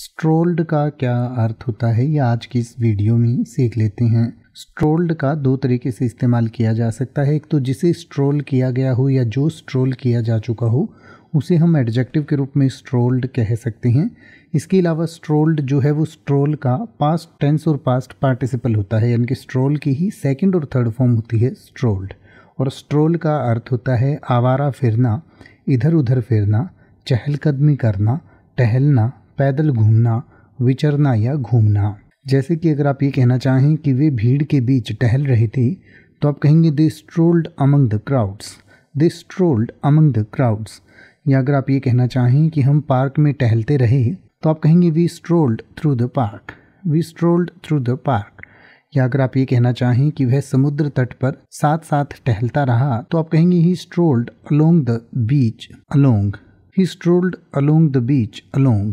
स्ट्रोल्ड का क्या अर्थ होता है ये आज की इस वीडियो में सीख लेते हैं स्ट्रोल्ड का दो तरीके से इस्तेमाल किया जा सकता है एक तो जिसे स्ट्रोल किया गया हो या जो स्ट्रोल किया जा चुका हो उसे हम एडजेक्टिव के रूप में स्ट्रोल्ड कह सकते हैं इसके अलावा स्ट्रोल्ड जो है वो स्ट्रोल का पास्ट टेंस और पास्ट पार्टिसिपल होता है यानी कि स्ट्रोल की ही सेकेंड और थर्ड फॉर्म होती है स्ट्रोल्ड और स्ट्रोल का अर्थ होता है आवारा फिरना इधर उधर फिरना चहलकदमी करना टहलना पैदल घूमना विचरना या घूमना जैसे कि अगर आप ये कहना चाहें कि वे भीड़ के बीच टहल रहे थे तो आप कहेंगे they strolled among the crowds they strolled among the crowds या अगर आप ये कहना चाहें कि हम पार्क में टहलते रहे तो आप कहेंगे we strolled through the park we strolled through the park या अगर आप ये कहना चाहें कि वह समुद्र तट पर साथ साथ टहलता रहा तो आप कहेंगे he strolled along the beach along he strolled along the beach along